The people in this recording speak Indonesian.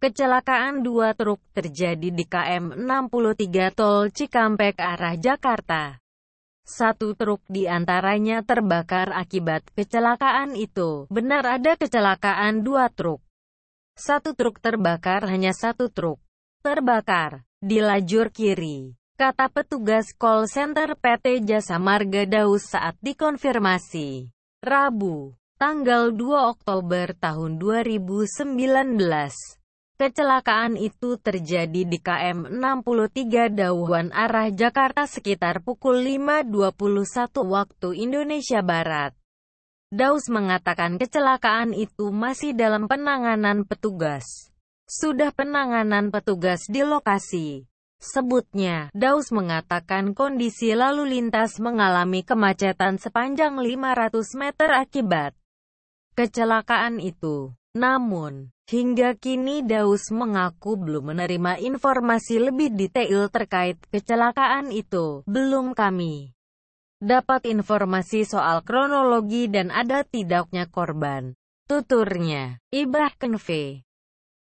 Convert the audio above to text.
Kecelakaan dua truk terjadi di KM 63 Tol Cikampek arah Jakarta. Satu truk di antaranya terbakar akibat kecelakaan itu. Benar ada kecelakaan dua truk. Satu truk terbakar hanya satu truk. Terbakar di lajur kiri, kata petugas call center PT Jasa Marga Daus saat dikonfirmasi. Rabu, tanggal 2 Oktober tahun 2019. Kecelakaan itu terjadi di KM 63 Dauhan arah Jakarta sekitar pukul 5.21 waktu Indonesia Barat. Daus mengatakan kecelakaan itu masih dalam penanganan petugas. Sudah penanganan petugas di lokasi. Sebutnya, Daus mengatakan kondisi lalu lintas mengalami kemacetan sepanjang 500 meter akibat kecelakaan itu. Namun, hingga kini Daus mengaku belum menerima informasi lebih detail terkait kecelakaan itu. Belum kami dapat informasi soal kronologi dan ada tidaknya korban. Tuturnya, Ibrah Kenve.